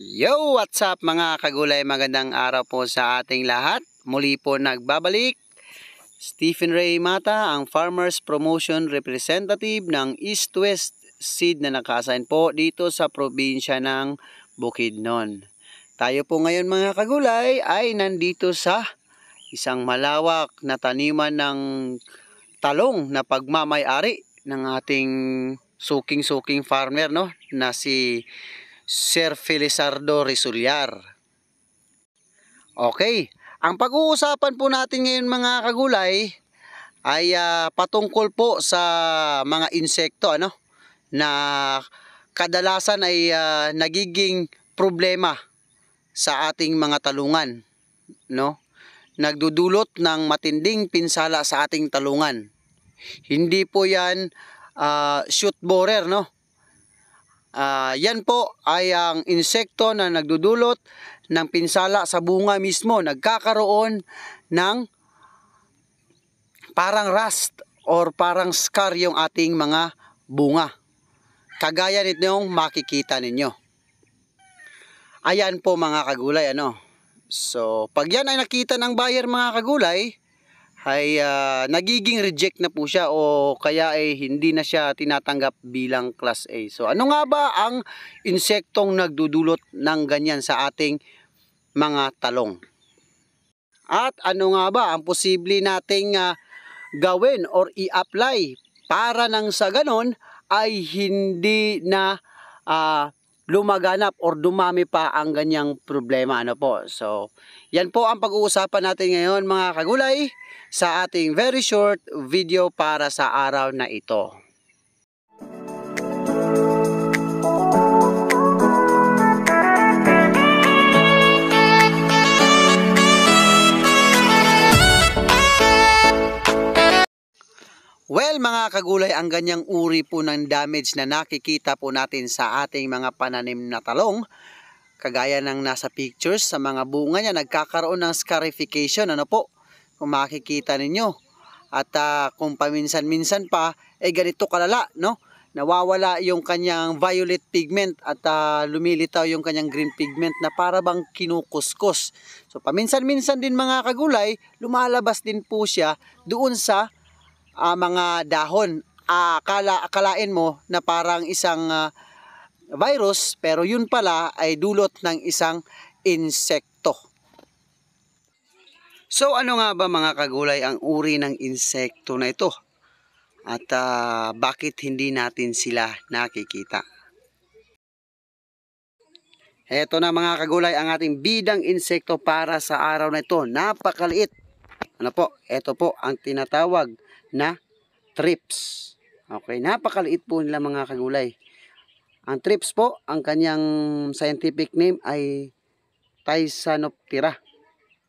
Yo! What's up mga kagulay? Magandang araw po sa ating lahat. Muli po nagbabalik. Stephen Ray Mata, ang Farmers Promotion Representative ng East West Seed na nakasign po dito sa probinsya ng Bukidnon. Tayo po ngayon mga kagulay ay nandito sa isang malawak na taniman ng talong na pagmamayari ng ating suking-suking farmer no na si Sir Felizardo Risulyar. Okay, ang pag-uusapan po natin ngayon mga kagulay ay uh, patungkol po sa mga insekto ano na kadalasan ay uh, nagiging problema sa ating mga talungan no nagdudulot ng matinding pinsala sa ating talungan hindi po yan uh, shoot borer no Uh, yan po ay ang insekto na nagdudulot ng pinsala sa bunga mismo. Nagkakaroon ng parang rust or parang scar yung ating mga bunga. Kagaya nito yung makikita ninyo. Ayan po mga kagulay ano. So pag yan ay nakita ng buyer mga kagulay, ay uh, nagiging reject na po siya o kaya ay hindi na siya tinatanggap bilang class A. So ano nga ba ang insektong nagdudulot ng ganyan sa ating mga talong? At ano nga ba ang posible nating uh, gawin or i-apply para nang sa ganon ay hindi na uh, lumaganap or dumami pa ang ganyang problema ano po. So, yan po ang pag-uusapan natin ngayon mga kagulay sa ating very short video para sa araw na ito. kagulay, ang ganyang uri po ng damage na nakikita po natin sa ating mga pananim na talong, kagaya ng nasa pictures, sa mga bunga niya, nagkakaroon ng scarification, ano po, kung makikita ninyo. At uh, kung paminsan-minsan pa, eh ganito kalala, no? Nawawala yung kanyang violet pigment at uh, lumilitaw yung kanyang green pigment na para bang kinukuskos. So paminsan-minsan din mga kagulay, lumalabas din po siya doon sa uh, mga dahon. Uh, ah, akala, akalain mo na parang isang uh, virus pero yun pala ay dulot ng isang insekto. So ano nga ba mga kagulay ang uri ng insekto na ito? At uh, bakit hindi natin sila nakikita? Eto na mga kagulay ang ating bidang insekto para sa araw na ito. Napakaliit. Ano po? Ito po ang tinatawag na trips. Okay, napakaliit po nila mga kagulay. Ang trips po, ang kanyang scientific name ay Tysonoptera.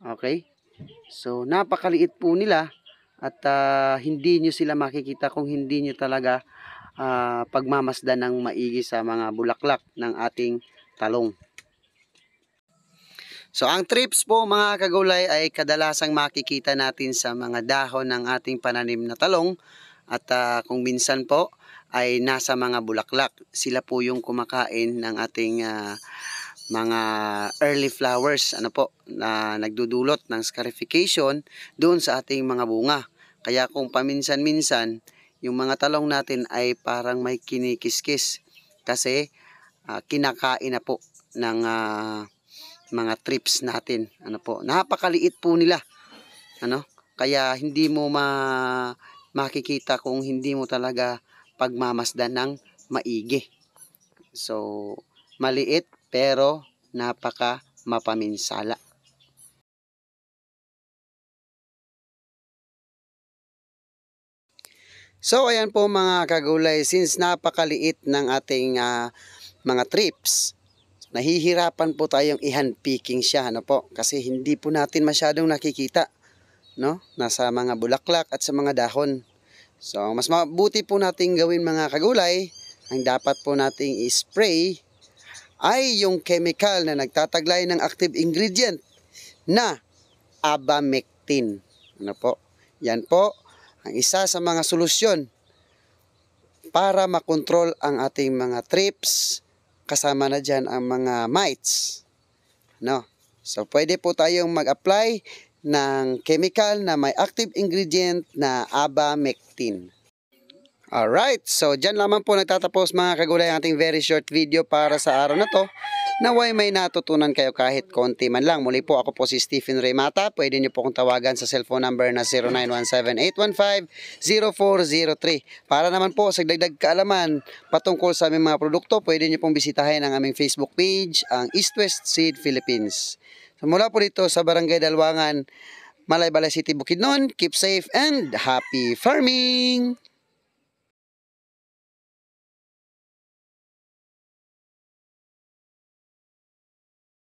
Okay? So, napakaliit po nila at uh, hindi nyo sila makikita kung hindi nyo talaga uh, pagmamasdan ng maigi sa mga bulaklak ng ating talong. So ang trips po mga kagulay ay kadalasang makikita natin sa mga dahon ng ating pananim na talong at uh, kung minsan po ay nasa mga bulaklak. Sila po yung kumakain ng ating uh, mga early flowers ano po na nagdudulot ng scarification doon sa ating mga bunga. Kaya kung paminsan-minsan yung mga talong natin ay parang may kinikiskis kasi uh, kinakain na po ng uh, mga trips natin. Ano po, napakaliit po nila. Ano? Kaya hindi mo ma makikita kung hindi mo talaga pagmamasdan ng maigi. So, maliit pero napaka mapaminsala. So ayan po mga kagulay, since napakaliit ng ating uh, mga trips, nahihirapan po tayong i handpicking siya, ano po? Kasi hindi po natin masyadong nakikita, no? Nasa mga bulaklak at sa mga dahon. So, mas mabuti po nating gawin mga kagulay, ang dapat po nating i-spray ay yung chemical na nagtataglay ng active ingredient na abamectin. Ano po? Yan po ang isa sa mga solusyon para makontrol ang ating mga trips, kasama na dyan ang mga mites. No? So, pwede po tayong mag-apply ng chemical na may active ingredient na abamectin. Alright, so dyan lamang po nagtatapos mga kagulay ang ating very short video para sa araw na to. Naway may natutunan kayo kahit konti man lang. Muli po ako po si Stephen Remata. Pwede niyo po akong tawagan sa cellphone number na 0917-815-0403. Para naman po sa dagdag kaalaman patungkol sa aming mga produkto, pwede niyo pong bisitahin ang aming Facebook page, ang East West Seed Philippines. So mula po dito sa Barangay Dalwangan, Malaybalay City, Bukidnon, keep safe and happy farming!